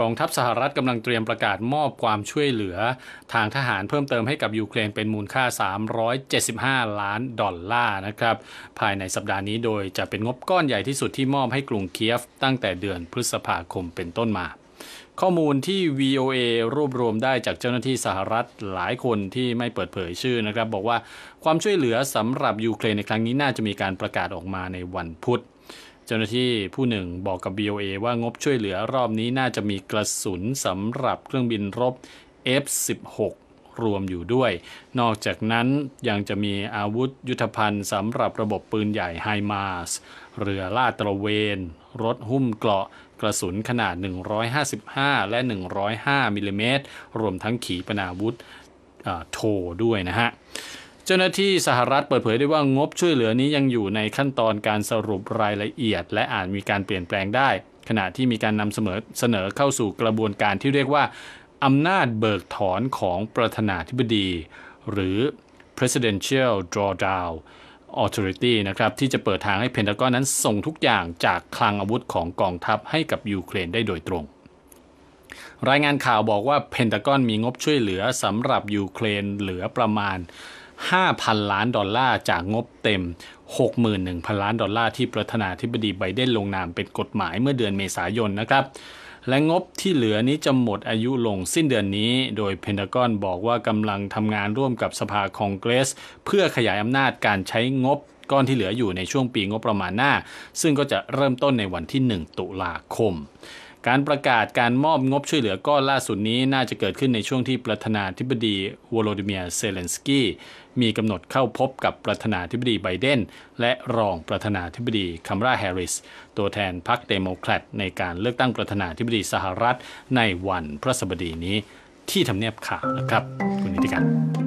กองทัพสหรัฐกำลังเตรียมประกาศมอบความช่วยเหลือทางทหารเพิ่มเติมให้กับยูเครนเป็นมูลค่า 375 ล้านดอลลาร์นะครับ ภายในสัปดาห์นี้โดยจะเป็นงบก้อนใหญ่ที่สุดที่มอบให้กรุงเคียฟตั้งแต่เดือนพฤษภาคมเป็นต้นมา ข้อมูลที่ VOA รวบรวมได้จากเจ้าหน้าที่สหรัฐหลายคนที่ไม่เปิดเผยชื่อนะครับบอกว่าความช่วยเหลือสำหรับยูเครนในครั้งนี้น่าจะมีการประกาศออกมาในวันพุธเจ้าหน้าที่ผู้หนึ่งบอกกับ BOA ว่างบช่วยเหลือรอบนี้น่าจะมีกระสุนสำหรับเครื่องบินรบ F16 รวมอยู่ด้วย นอกจากนั้นยังจะมีอาวุธยุทธภัณฑ์สำหรับระบบปืนใหญ่ไฮมาสเรือลาดตระเวน รถหุ้มเกราะกระสุนขนาด 155 และ 105 มิลลิเมตร รวมทั้งขีปนาวุธโท ด้วยนะฮะเจ้าหน้าที่สหรัฐเปิดเผยได้ว่างบช่วยเหลือนี้ยังอยู่ในขั้นตอนการสรุปรายละเอียดและอาจมีการเปลี่ยนแปลงได้ ขณะที่มีการนำเสมอเสนอเข้าสู่กระบวนการที่เรียกว่าอำนาจเบิกถอนของประธานาธิบดี หรือ presidential drawdown authority นะครับ ที่จะเปิดทางให้เพนทากอนนั้นส่งทุกอย่างจากคลังอาวุธของกองทัพให้กับยูเครนได้โดยตรง รายงานข่าวบอกว่าเพนทากอนมีงบช่วยเหลือสำหรับยูเครนเหลือประมาณ5,000 ล้านดอลลาร์จากงบเต็ม61,000ล้านดอลลาร์ที่ประธานาธิบดีไบเดนลงนามเป็นกฎหมายเมื่อเดือนเมษายนนะครับ และงบที่เหลือนี้จะหมดอายุลงสิ้นเดือนนี้ โดยเพนทากอนบอกว่ากำลังทำงานร่วมกับสภาคองเกรส เพื่อขยายอำนาจการใช้งบก้อนที่เหลืออยู่ในช่วงปีงบประมาณหน้า ซึ่งก็จะเริ่มต้นในวันที่ 1 ตุลาคมการประกาศการมอบงบช่วยเหลือก้อนล่าสุดนี้น่าจะเกิดขึ้นในช่วงที่ประธานาธิบดีวโลดิเมียเซเลนสกี้มีกำหนดเข้าพบกับประธานาธิบดีไบเดนและรองประธานาธิบดีคัมราแฮร์ริสตัวแทนพรรคเดโมแครตในการเลือกตั้งประธานาธิบดีสหรัฐในวันพฤหัสบดีนี้ที่ทำเนียบขาวนะครับคุณนิติการ